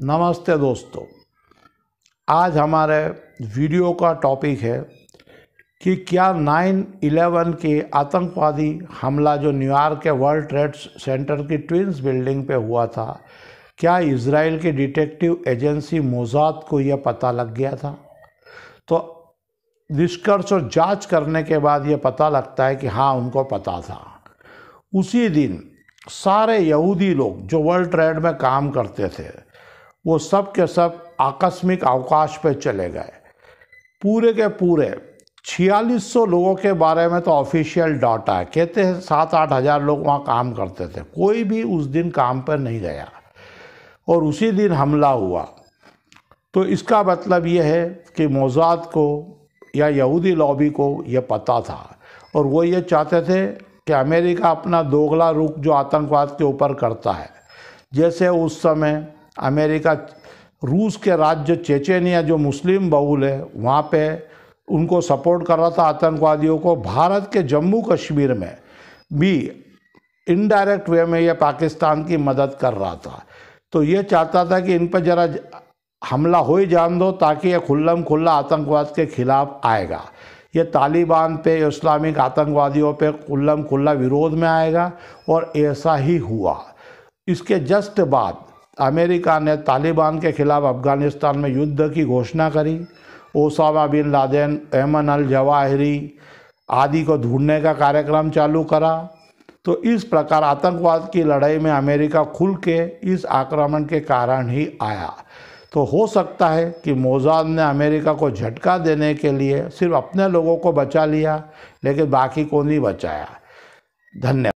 नमस्ते दोस्तों आज हमारे वीडियो का टॉपिक है कि क्या 9/11 के आतंकवादी हमला जो न्यूयॉर्क के वर्ल्ड ट्रेड सेंटर की ट्विंस बिल्डिंग पे हुआ था क्या इसराइल की डिटेक्टिव एजेंसी मोजाद को यह पता लग गया था तो निष्कर्ष और जांच करने के बाद यह पता लगता है कि हाँ उनको पता था उसी दिन सारे यहूदी लोग जो वर्ल्ड ट्रेड में काम करते थे वो सब के सब आकस्मिक अवकाश पे चले गए पूरे के पूरे छियालीस सौ लोगों के बारे में तो ऑफिशियल डाटा है कहते हैं सात आठ हज़ार लोग वहाँ काम करते थे कोई भी उस दिन काम पर नहीं गया और उसी दिन हमला हुआ तो इसका मतलब यह है कि मोजाद को या यहूदी लॉबी को यह पता था और वो ये चाहते थे कि अमेरिका अपना दोगला रुख जो आतंकवाद के ऊपर करता है जैसे उस समय अमेरिका रूस के राज्य चेचेनिया जो मुस्लिम बहुल है वहाँ पे उनको सपोर्ट कर रहा था आतंकवादियों को भारत के जम्मू कश्मीर में भी इनडायरेक्ट वे में यह पाकिस्तान की मदद कर रहा था तो ये चाहता था कि इन पर ज़रा हमला हो ही जान दो ताकि ये खुल्लम खुल्ला आतंकवाद के खिलाफ आएगा ये तालिबान पे इस्लामिक आतंकवादियों पे खुल्लम खुल्ला विरोध में आएगा और ऐसा ही हुआ इसके जस्ट बाद अमेरिका ने तालिबान के ख़िलाफ़ अफ़गानिस्तान में युद्ध की घोषणा करी ओसामा बिन लादेन एमन अल जवाहरी आदि को ढूंढने का कार्यक्रम चालू करा तो इस प्रकार आतंकवाद की लड़ाई में अमेरिका खुल के इस आक्रमण के कारण ही आया तो हो सकता है कि मोजाद ने अमेरिका को झटका देने के लिए सिर्फ अपने लोगों को बचा लिया लेकिन बाकी को नहीं बचाया धन्यवाद